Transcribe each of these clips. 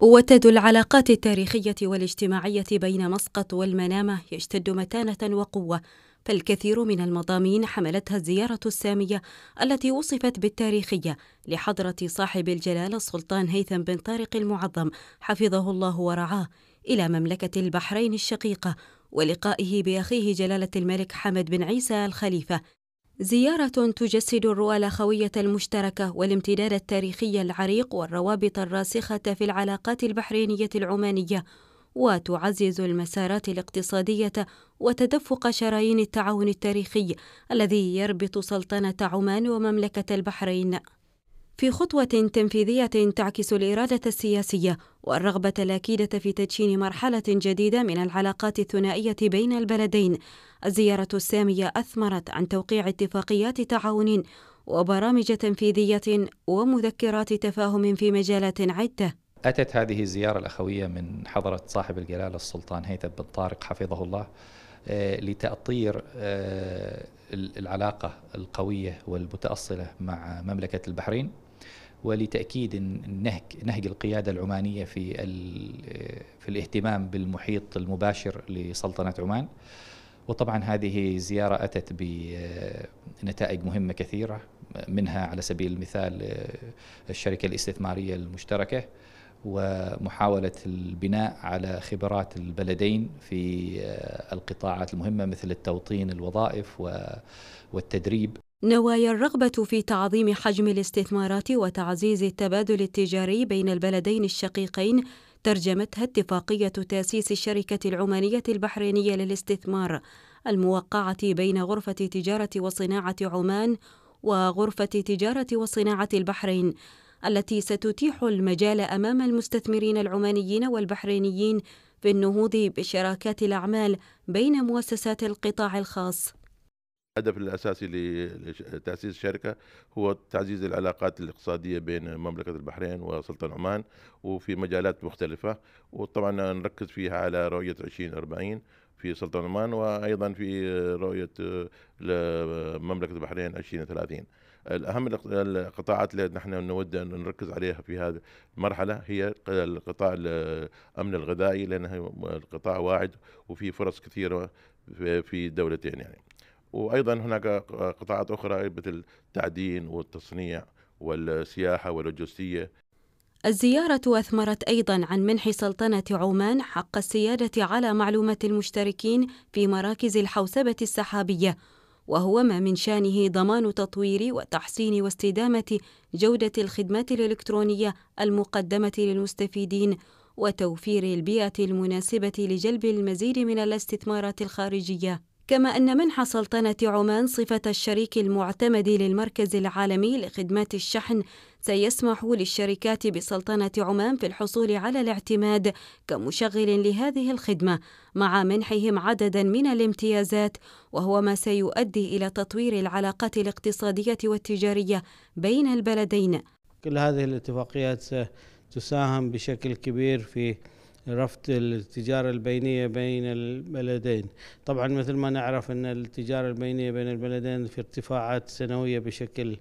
وتد العلاقات التاريخية والاجتماعية بين مسقط والمنامة يشتد متانة وقوة فالكثير من المضامين حملتها الزيارة السامية التي وصفت بالتاريخية لحضرة صاحب الجلالة السلطان هيثم بن طارق المعظم حفظه الله ورعاه إلى مملكة البحرين الشقيقة ولقائه بأخيه جلالة الملك حمد بن عيسى الخليفة زيارة تجسد الرؤى الأخوية المشتركة والامتداد التاريخي العريق والروابط الراسخة في العلاقات البحرينية العمانية وتعزز المسارات الاقتصادية وتدفق شرايين التعاون التاريخي الذي يربط سلطنة عمان ومملكة البحرين في خطوة تنفيذية تعكس الإرادة السياسية والرغبة الأكيدة في تدشين مرحلة جديدة من العلاقات الثنائية بين البلدين. الزيارة السامية أثمرت عن توقيع اتفاقيات تعاون وبرامج تنفيذية ومذكرات تفاهم في مجالات عدة. أتت هذه الزيارة الأخوية من حضرة صاحب الجلالة السلطان هيثم بن طارق حفظه الله آه، لتأطير آه، العلاقة القوية والمتأصلة مع مملكة البحرين ولتأكيد نهج, نهج القيادة العمانية في, في الاهتمام بالمحيط المباشر لسلطنة عمان وطبعا هذه زيارة أتت بنتائج مهمة كثيرة منها على سبيل المثال الشركة الاستثمارية المشتركة ومحاولة البناء على خبرات البلدين في آه، القطاعات المهمة مثل التوطين الوظائف والتدريب نوايا الرغبة في تعظيم حجم الاستثمارات وتعزيز التبادل التجاري بين البلدين الشقيقين ترجمتها اتفاقية تأسيس الشركة العمانية البحرينية للاستثمار الموقعة بين غرفة تجارة وصناعة عمان وغرفة تجارة وصناعة البحرين التي ستتيح المجال أمام المستثمرين العمانيين والبحرينيين في النهوض بشراكات الأعمال بين مؤسسات القطاع الخاص الهدف الاساسي لتاسيس الشركه هو تعزيز العلاقات الاقتصاديه بين مملكه البحرين وسلطنه عمان وفي مجالات مختلفه وطبعا نركز فيها على رؤيه 2040 في سلطنة عمان وأيضا في رؤية آه، مملكة البحرين 2030 الأهم القطاعات اللي نحن نود أن نركز عليها في هذه المرحلة هي القطاع الأمن الغذائي لأنه قطاع واعد وفي فرص كثيرة في دولتين يعني وايضا هناك قطاعات اخرى مثل التعدين والتصنيع والسياحه واللوجستيه الزيارة أثمرت أيضا عن منح سلطنة عمان حق السيادة على معلومات المشتركين في مراكز الحوسبة السحابية، وهو ما من شأنه ضمان تطوير وتحسين واستدامة جودة الخدمات الإلكترونية المقدمة للمستفيدين، وتوفير البيئة المناسبة لجلب المزيد من الاستثمارات الخارجية. كما أن منح سلطنة عمان صفة الشريك المعتمد للمركز العالمي لخدمات الشحن سيسمح للشركات بسلطنة عمان في الحصول على الاعتماد كمشغل لهذه الخدمة مع منحهم عددا من الامتيازات وهو ما سيؤدي إلى تطوير العلاقات الاقتصادية والتجارية بين البلدين كل هذه الاتفاقيات ستساهم بشكل كبير في رفض التجارة البينية بين البلدين طبعا مثل ما نعرف أن التجارة البينية بين البلدين في ارتفاعات سنوية بشكل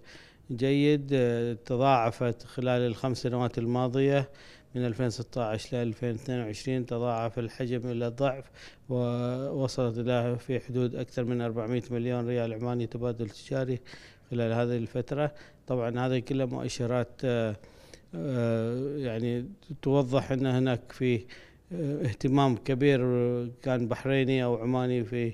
جيد آه، تضاعفت خلال الخمس سنوات الماضية من 2016 ل 2022 تضاعف الحجم إلى الضعف ووصلت إلى في حدود أكثر من 400 مليون ريال عماني تبادل تجاري خلال هذه الفترة طبعا هذه كلها مؤشرات آه، آه، يعني توضح ان هناك في آه، اهتمام كبير آه، كان بحريني او عماني في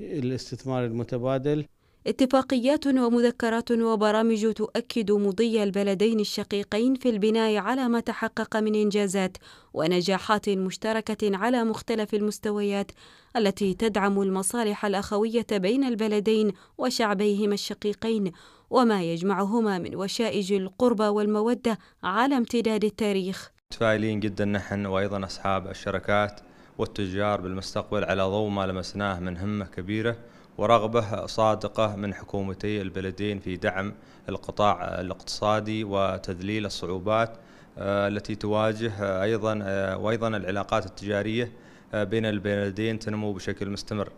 الاستثمار المتبادل اتفاقيات ومذكرات وبرامج تؤكد مضي البلدين الشقيقين في البناء على ما تحقق من إنجازات ونجاحات مشتركة على مختلف المستويات التي تدعم المصالح الأخوية بين البلدين وشعبيهما الشقيقين وما يجمعهما من وشائج القربة والمودة على امتداد التاريخ متفائلين جدا نحن وأيضا أصحاب الشركات والتجار بالمستقبل على ضوء ما لمسناه من همة كبيرة ورغبة صادقة من حكومتي البلدين في دعم القطاع الاقتصادي وتذليل الصعوبات آه، التي تواجه أيضا آه، وأيضا العلاقات التجارية آه، بين البلدين تنمو بشكل مستمر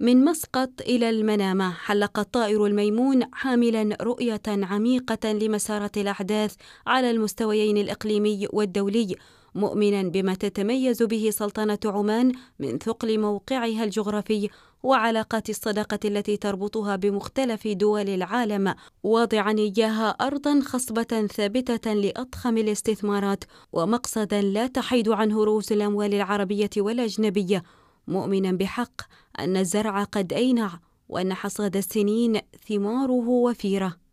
من مسقط إلى المنامة حلق الطائر الميمون حاملا رؤية عميقة لمسارات الأحداث على المستويين الإقليمي والدولي مؤمنا بما تتميز به سلطنة عمان من ثقل موقعها الجغرافي وعلاقات الصداقة التي تربطها بمختلف دول العالم واضعا إياها أرضا خصبة ثابتة لأضخم الاستثمارات ومقصدا لا تحيد عنه رؤوس الأموال العربية والأجنبية مؤمنا بحق أن الزرع قد أينع وأن حصاد السنين ثماره وفيره